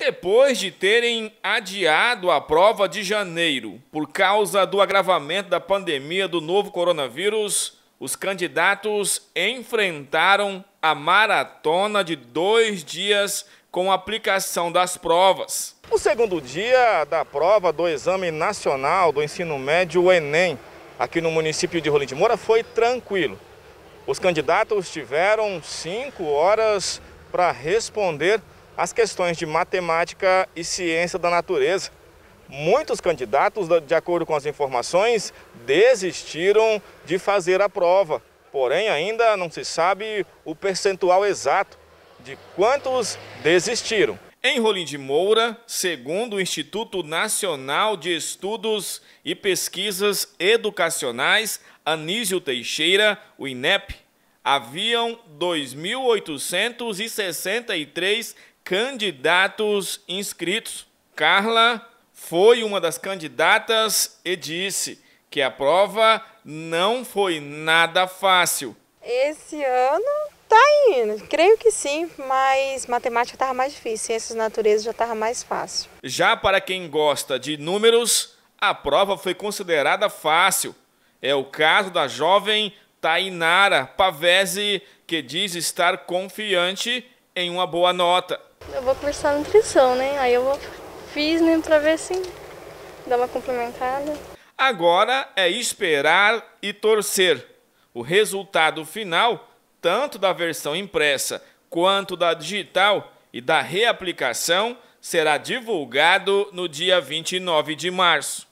Depois de terem adiado a prova de janeiro por causa do agravamento da pandemia do novo coronavírus, os candidatos enfrentaram a maratona de dois dias com aplicação das provas. O segundo dia da prova do Exame Nacional do Ensino Médio, o Enem, aqui no município de Rolim de Moura, foi tranquilo. Os candidatos tiveram cinco horas para responder as questões de matemática e ciência da natureza. Muitos candidatos, de acordo com as informações, desistiram de fazer a prova. Porém, ainda não se sabe o percentual exato de quantos desistiram. Em Rolim de Moura, segundo o Instituto Nacional de Estudos e Pesquisas Educacionais Anísio Teixeira, o INEP, haviam 2.863 candidatos inscritos. Carla foi uma das candidatas e disse que a prova não foi nada fácil. Esse ano tá indo, creio que sim, mas matemática estava mais difícil, ciências natureza já estava mais fácil. Já para quem gosta de números, a prova foi considerada fácil. É o caso da jovem Tainara Pavese, que diz estar confiante em uma boa nota. Eu vou cursar nutrição, né? Aí eu vou, fiz, né, para ver se dá uma complementada. Agora é esperar e torcer. O resultado final, tanto da versão impressa quanto da digital e da reaplicação, será divulgado no dia 29 de março.